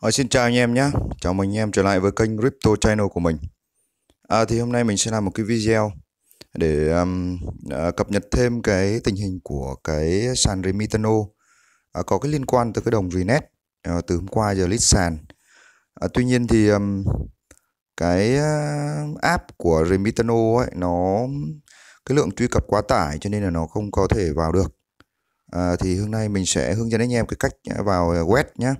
Ờ, xin chào anh em nhé, chào mừng anh em trở lại với kênh Crypto Channel của mình à, Thì hôm nay mình sẽ làm một cái video để um, à, cập nhật thêm cái tình hình của cái sàn Remitano à, Có cái liên quan tới cái đồng RINET à, từ hôm qua giờ lít sàn à, Tuy nhiên thì um, cái uh, app của Remitano ấy nó cái lượng truy cập quá tải cho nên là nó không có thể vào được à, Thì hôm nay mình sẽ hướng dẫn anh em cái cách vào web nhé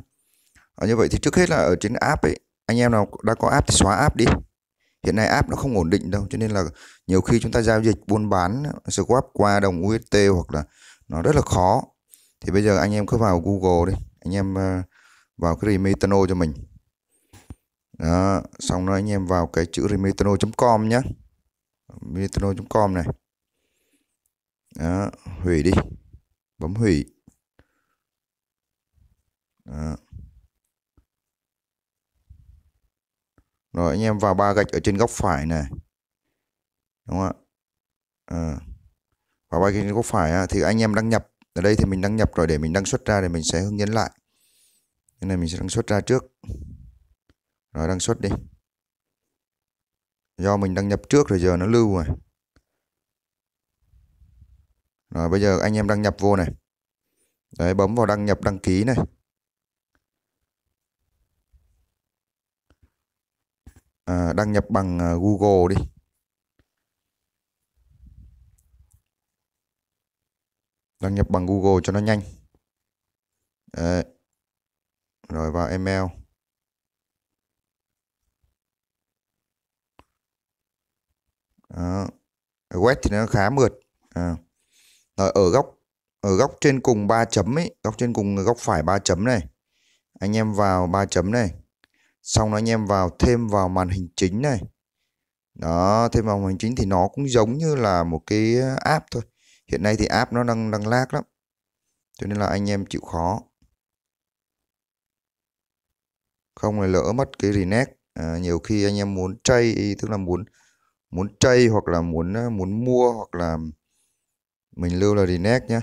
à, như vậy thì trước hết là ở trên app ấy anh em nào đã có app thì xóa app đi hiện nay app nó không ổn định đâu cho nên là nhiều khi chúng ta giao dịch buôn bán swap qua đồng UST hoặc là nó rất là khó thì bây giờ anh em cứ vào Google đi anh em ờ, vào cái remitano cho mình đó xong rồi anh em vào cái chữ remitano.com nhé remitano.com này đó hủy đi bấm hủy đó. rồi anh em vào ba gạch ở trên góc phải này đúng không ạ à. vào ba gạch trên góc phải thì anh em đăng nhập ở đây thì mình đăng nhập rồi để mình đăng xuất ra thì mình sẽ hướng dẫn lại cái này mình sẽ đăng xuất ra trước rồi đăng xuất đi do mình đăng nhập trước rồi giờ nó lưu rồi rồi bây giờ anh em đăng nhập vô này đấy bấm vào đăng nhập đăng ký này à, đăng nhập bằng ờ, Google đi đăng nhập bằng Google cho nó nhanh Đấy. rồi vào email Đó. web thì nó khá mượt à. rồi ở góc ở góc trên cùng ba chấm ấy góc trên cùng góc phải ba chấm này anh em vào ba chấm này xong nó anh em vào thêm vào màn hình chính này đó thêm vào màn hình chính thì nó cũng giống như là một cái app thôi hiện nay thì app nó đang đang lag lắm cho nên là anh em chịu khó không là lỡ mất cái renet à, nhiều khi anh em muốn trade tức là muốn muốn trade hoặc là muốn à, muốn mua hoặc là mình lưu là renet nhé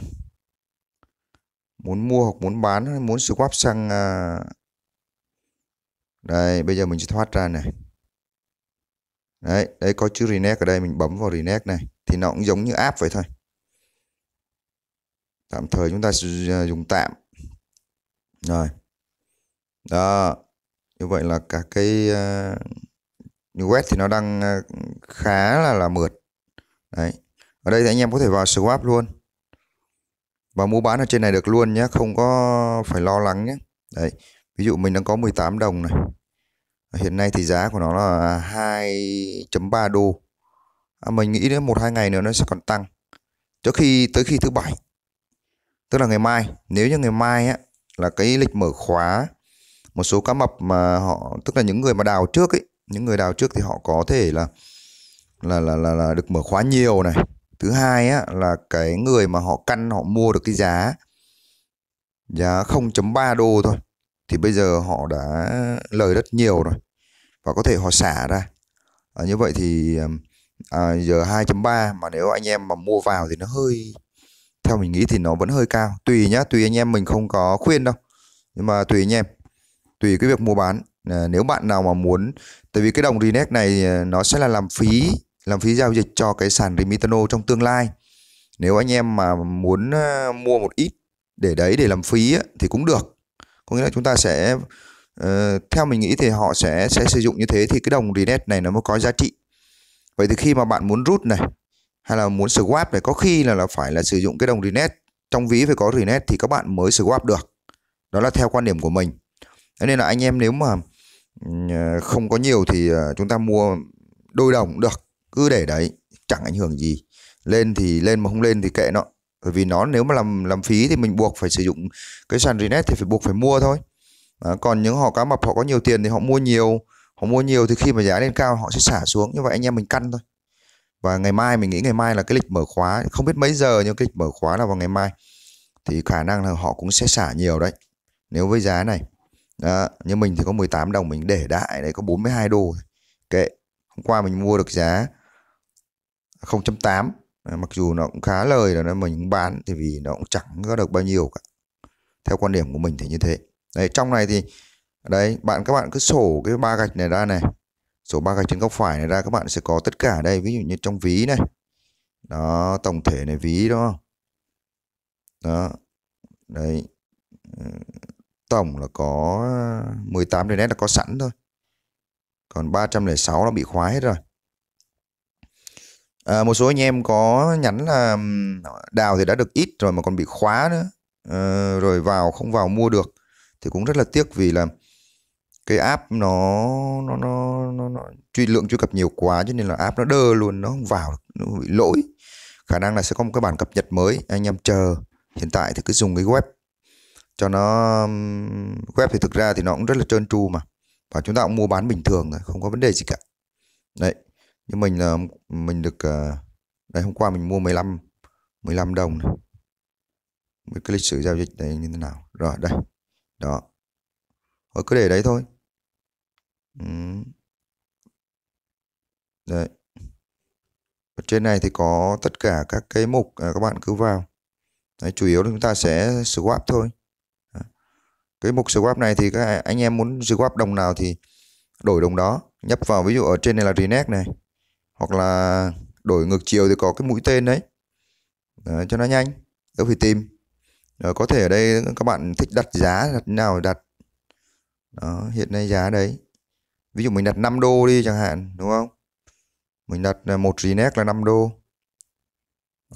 muốn mua hoặc muốn bán muốn swap sang à, đây, bây giờ mình sẽ thoát ra này. Đấy, đấy có chữ Renet ở đây mình bấm vào Renet này thì nó cũng giống như app vậy thôi. Tạm thời chúng ta à, dùng tạm. Rồi. Đó. Như vậy là cả cái uh, web thì nó đang à, khá là là mượt. Đấy. Ở đây thì anh em có thể vào swap luôn. Và mua bán ở trên này được luôn nhé, không có phải lo lắng nhé. Đấy ví dụ mình đang có 18 đồng này hiện nay thì giá của nó là 2.3 đô à, mình nghĩ đến một hai ngày nữa nó sẽ còn tăng trước khi tới khi thứ bảy tức là ngày mai nếu như ngày mai á, là cái lịch mở khóa một số cá mập mà họ tức là những người mà đào trước ấy những người đào trước thì họ có thể là là là là, là được mở khóa nhiều này thứ hai á, là cái người mà họ căn họ mua được cái giá giá 0.3 đô thôi thì bây giờ họ đã lời rất nhiều rồi và có thể họ xả ra à, như vậy thì à, giờ 2.3 mà nếu anh em mà mua vào thì nó hơi theo mình nghĩ thì nó vẫn hơi cao tùy nhá tùy anh em mình không có khuyên đâu nhưng mà tùy anh em tùy cái việc mua bán à, nếu bạn nào mà muốn tại vì cái đồng Rinex này ờ, nó sẽ là làm phí làm phí giao dịch cho cái sàn Remitano trong tương lai nếu anh em mà muốn ờ, mua một ít để đấy để làm phí thì cũng được có nghĩa là chúng ta sẽ uh, theo mình nghĩ thì họ sẽ sẽ sử dụng như thế thì cái đồng reset này nó mới có giá trị vậy thì khi mà bạn muốn rút này hay là muốn swap này có khi là là phải là sử dụng cái đồng reset trong ví phải có reset thì các bạn mới swap được đó là theo quan điểm của mình thế nên là anh em nếu mà ừ, không có nhiều thì ờ, chúng ta mua đôi đồng cũng được cứ để đấy chẳng ảnh hưởng gì lên thì lên mà không lên thì kệ nó bởi vì nó nếu mà làm làm phí thì mình buộc phải sử dụng cái sàn Renet thì phải buộc phải mua thôi à, còn những họ cá mập họ có nhiều tiền thì họ mua nhiều họ mua nhiều thì khi mà giá lên cao họ sẽ xả xuống như vậy anh em mình căn thôi và ngày mai mình nghĩ ngày mai là cái lịch mở khóa không biết mấy giờ nhưng cái lịch mở khóa là vào ngày mai thì khả năng là họ cũng sẽ xả nhiều đấy nếu với giá này đó, như mình thì có 18 đồng mình để đại đấy có 42 đô kệ hôm qua mình mua được giá 0.8 mặc dù nó cũng khá lời là những bán thì vì nó cũng chẳng có được bao nhiêu cả theo quan điểm của mình thì như thế đấy trong này thì đấy bạn các bạn cứ sổ cái ba gạch này ra này sổ ba gạch trên góc phải này ra các bạn sẽ có tất cả đây ví dụ như trong ví này đó tổng thể này ví đó đó đấy tổng là có 18 ờ, nét là có sẵn thôi còn 306 là bị khóa hết rồi À, một số anh em có nhắn là đào thì đã được ít rồi mà còn bị khóa nữa à, rồi vào không vào mua được thì cũng rất là tiếc vì là cái app nó nó nó nó, nó truy lượng truy cập nhiều quá cho nên là app nó đơ luôn nó không vào được nó bị lỗi khả năng là sẽ có một cái bản cập nhật mới anh em chờ hiện tại thì cứ dùng cái web cho nó web thì thực ra thì nó cũng rất là trơn tru mà và chúng ta cũng mua bán bình thường thôi không có vấn đề gì cả đấy nhưng mình ờ, mình được đây ờ, hôm qua mình mua 15 15 đồng này với cái lịch sử giao dịch này như thế nào rồi đây đó rồi cứ để đấy thôi ừ. đấy ở trên này thì có tất cả các cái mục à, các bạn cứ vào đấy, chủ yếu là chúng ta sẽ swap thôi cái mục swap này thì các anh em muốn swap đồng nào thì đổi đồng đó nhấp vào ví dụ ở trên này là React này hoặc là đổi ngược chiều thì có cái mũi tên đấy à, cho nó nhanh đỡ phải tìm rồi có thể ở đây các bạn thích đặt giá đặt nào đặt đó hiện nay giá đấy ví dụ mình đặt 5 đô đi chẳng hạn đúng không mình đặt à, một rinex là 5 đô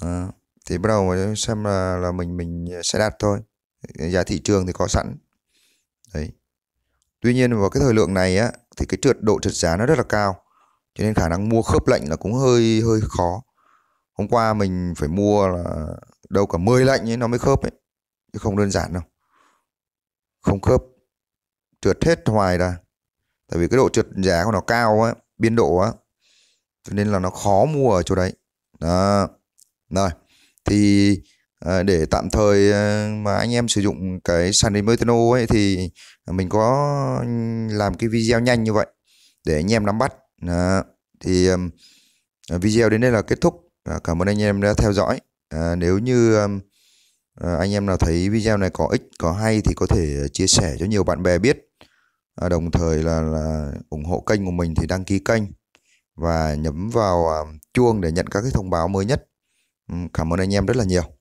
à, thì bắt đầu xem là, là mình mình sẽ đặt thôi giá thị trường thì có sẵn đấy tuy nhiên vào cái thời lượng này á thì cái trượt độ trượt giá nó rất là cao cho nên khả năng mua khớp lệnh là cũng hơi hơi khó hôm qua mình phải mua là đâu cả 10 lệnh ấy nó mới khớp ấy chứ không đơn giản đâu không khớp trượt hết hoài ra tại vì cái độ trượt giá của nó cao á biên độ á cho nên là nó khó mua ở chỗ đấy đó rồi thì à, để tạm thời à, mà anh em sử dụng cái sàn Emertino ấy thì mình có ừ, làm cái video nhanh như vậy để anh em nắm bắt đó. Thì um, video đến đây là kết thúc. À, cảm ơn anh em đã theo dõi. À, nếu như um, à, anh em nào thấy video này có ích, có hay thì có thể chia sẻ cho nhiều bạn bè biết. À, đồng thời là, là ủng hộ kênh của mình thì đăng ký kênh và nhấn vào um, chuông để nhận các cái thông báo mới nhất. Um, cảm ơn anh em rất là nhiều.